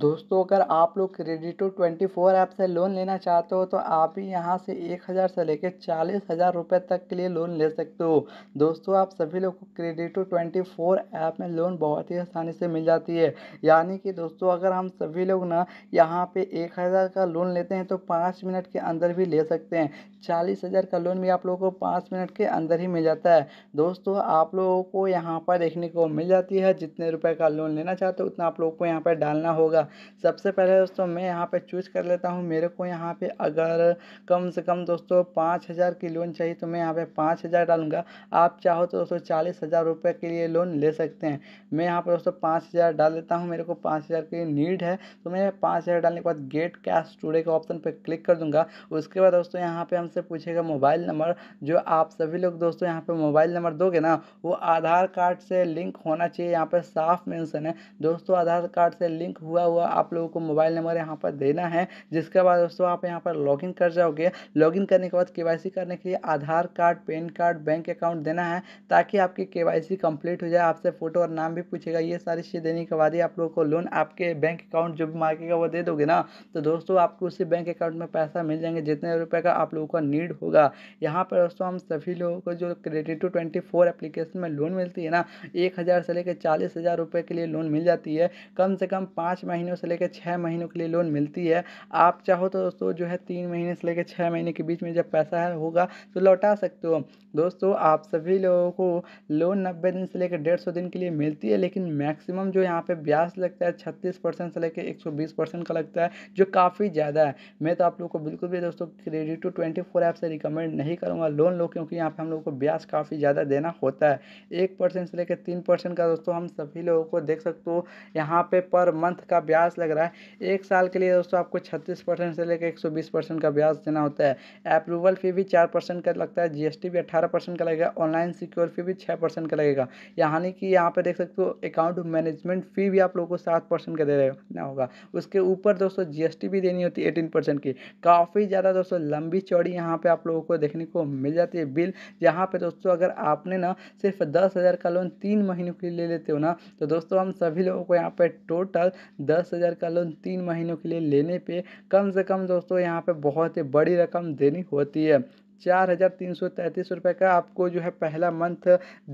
दोस्तों अगर आप लोग क्रेडिटो ट्वेंटी फोर ऐप से लोन लेना चाहते हो तो आप भी यहाँ से एक हज़ार से लेकर चालीस हज़ार रुपये तक के लिए लोन ले सकते हो दोस्तों आप सभी लोग को क्रेडिटो ट्वेंटी फोर ऐप में लोन बहुत ही आसानी से मिल जाती है यानी कि दोस्तों अगर हम सभी लोग ना यहाँ पे एक हज़ार का लोन लेते हैं तो पाँच मिनट के अंदर भी ले सकते हैं चालीस हज़ार का लोन भी आप लोगों को पाँच मिनट के अंदर ही मिल जाता है दोस्तों आप लोगों को यहाँ पर देखने को मिल जाती है जितने रुपये का लोन लेना चाहते हो उतना आप लोगों को यहाँ पर डालना होगा होगा सबसे पहले दोस्तों मैं यहाँ पे चूज कर लेता हूँ मेरे को यहाँ पे अगर कम से कम दोस्तों पाँच हज़ार की लोन चाहिए तो मैं यहाँ पे पाँच हज़ार डालूंगा आप चाहो तो दोस्तों चालीस हज़ार रुपये के लिए लोन ले सकते हैं मैं यहाँ पर दोस्तों पाँच डाल देता हूँ मेरे को पाँच हज़ार की नीड है तो मैं पाँच हज़ार डालने के बाद गेट कैश टूडे के ऑप्शन पर क्लिक कर दूँगा उसके बाद दोस्तों यहाँ पर हमसे पूछेगा मोबाइल नंबर जो आप सभी लोग दोस्तों यहाँ पर मोबाइल नंबर दोगे ना वो आधार कार्ड से लिंक होना चाहिए यहाँ पर साफ मेंशन है दोस्तों आधार कार्ड से लिंक हुआ हुआ आप लोगों को मोबाइल नंबर यहाँ पर देना है जिसके बाद दोस्तों आप यहाँ पर लॉगिन कर जाओगे लॉगिन करने के बाद के करने के लिए Aadhaar card PAN card bank account देना है ताकि आपकी के वाई हो जाए आपसे फोटो और नाम भी पूछेगा ये सारी चीज़ देने के बाद ही आप लोगों को लोन आपके बैंक अकाउंट जो भी मांगेगा वो दे दोगे ना तो दोस्तों आपको उसी बैंक अकाउंट में पैसा मिल जाएंगे जितने रुपये का आप लोगों का नीड होगा यहाँ पर दोस्तों हम सभी लोगों को जो Credito twenty four application में लोन मिलती है ना एक हज़ार से लेकर चालीस हज़ार रुपये के लिए लोन मिल जाती है कम से कम पाँच महीने महीनों से लेकर छः महीनों के लिए लोन मिलती है आप चाहो तो दोस्तों जो है तीन महीने से लेकर छः महीने के बीच में जब पैसा है होगा तो लौटा सकते हो दोस्तों आप सभी लोगों को लोन नब्बे दिन से लेकर डेढ़ सौ दिन के लिए मिलती है लेकिन मैक्सिमम जो यहाँ पे ब्याज लगता है छत्तीस परसेंट से लेकर एक सौ बीस परसेंट का लगता है जो काफ़ी ज़्यादा है मैं तो आप लोग को बिल्कुल भी दोस्तों Credito twenty four app से रिकमेंड नहीं करूँगा लोन लो क्योंकि यहाँ पर हम लोग को ब्याज काफ़ी ज़्यादा देना होता है एक परसेंट से लेकर तीन परसेंट का दोस्तों हम सभी लोगों को देख सकते हो यहाँ पे पर मंथ का ब्याज लग रहा है एक साल के लिए दोस्तों आपको छत्तीस परसेंट से लेकर एक सौ बीस परसेंट का ब्याज देना होता है अप्रूवल फी भी चार परसेंट का लगता है जीएसटी भी अठारह परसेंट का लगेगा ऑनलाइन सिक्योर फी भी छः परसेंट का लगेगा यानी कि यहाँ पर देख सकते हो अकाउंट मैनेजमेंट फी भी आप लोगों को सात परसेंट का देना होगा उसके ऊपर दोस्तों जीएसटी भी देनी होती है एटीन परसेंट की काफ़ी ज़्यादा दोस्तों लंबी चौड़ी यहाँ पर आप लोगों को देखने को मिल जाती है बिल यहाँ पर दोस्तों अगर आपने ना सिर्फ दस का लोन तीन महीनों के लिए ले लेते हो ना तो दोस्तों हम सभी लोगों को यहाँ पर टोटल दस दस हज़ार का लोन तीन महीनों के लिए लेने पे कम से कम दोस्तों यहाँ पे बहुत ही बड़ी रकम देनी होती है चार हज़ार तीन सौ तैंतीस रुपये का आपको जो है पहला मंथ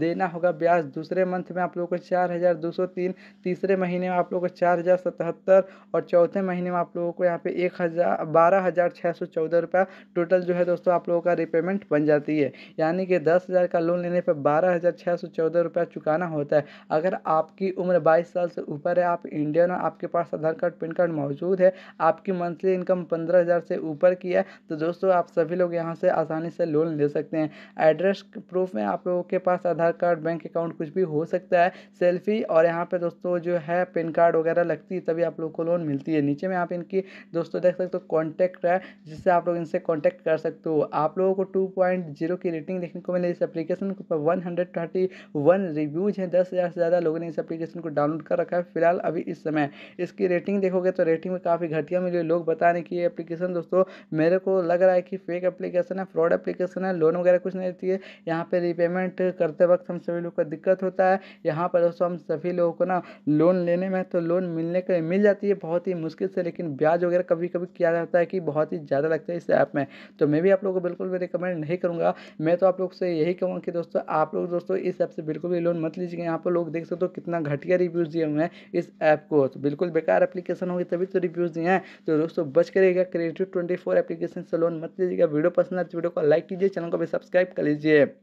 देना होगा ब्याज दूसरे मंथ में आप लोगों को चार हज़ार दो सौ तीन तीसरे महीने में आप लोगों को चार हज़ार सतहत्तर और चौथे महीने में आप लोगों को यहाँ पे एक हज़ार बारह हज़ार छः सौ चौदह रुपया टोटल जो है दोस्तों आप लोगों का रिपेमेंट बन जाती है यानी कि दस हज़ार का लोन लेने पर बारह हज़ार छः सौ चौदह रुपया चुकाना होता है अगर आपकी उम्र बाईस साल से ऊपर है आप इंडियन और आपके पास आधार कार्ड पैन कार्ड मौजूद है आपकी मंथली इनकम पंद्रह हज़ार से ऊपर की है तो दोस्तों आप सभी लोग यहाँ से आसान आसानी से लोन ले सकते हैं एड्रेस प्रूफ में आप लोगों के पास आधार कार्ड बैंक अकाउंट कुछ भी हो सकता है सेल्फी और यहाँ पे दोस्तों जो है पेन कार्ड वगैरह लगती है तभी आप लोग को लोन मिलती है नीचे में आप इनकी दोस्तों देख सकते हो कॉन्टैक्ट है जिससे आप लोग इनसे कॉन्टैक्ट कर सकते हो आप लोगों को टू की रेटिंग देखने को मिले इस एप्लीकेशन के ऊपर वन रिव्यूज़ हैं दस से ज़्यादा लोगों ने इस एप्लीकेशन को डाउनलोड कर रखा है फिलहाल अभी इस समय इसकी रेटिंग देखोगे तो रेटिंग में काफ़ी घटिया मिली लोग बता रहे कि ये एप्लीकेशन दोस्तों मेरे को लग रहा है कि फेक एप्लीकेशन है फ्रॉड एप्लीकेशन है लोन वगैरह कुछ नहीं देती है यहाँ पर रीपेमेंट करते वक्त हम सभी लोग को दिक्कत होता है यहाँ पर दोस्तों हम सभी लोगों को ना लोन लेने में तो लोन मिलने के मिल जाती है बहुत ही मुश्किल से लेकिन ब्याज वगैरह कभी कभी किया जाता है कि बहुत ही ज़्यादा लगता है इस ऐप में तो मैं भी आप लोगों को बिल्कुल भी रिकमेंड नहीं करूँगा मैं तो आप लोग से यही कहूँगा कि दोस्तों आप लोग दोस्तों इस ऐप से बिल्कुल भी लोन मत लीजिए यहाँ पर लोग देख सकते हो कितना घटिया रिव्यूज़ दिए हुए हैं इस ऐप को तो बिल्कुल बेकार एप्लीकेशन होगी तभी तो रिव्यूज़ दिए हैं तो दोस्तों बच करेगा क्रिएटिव ट्वेंटी फोर एप्लीकेशन से लोन मत लीजिएगा वीडियो पसंद है तो वीडियो वीडियो को लाइक कीजिए चैनल को भी सब्सक्राइब कर लीजिए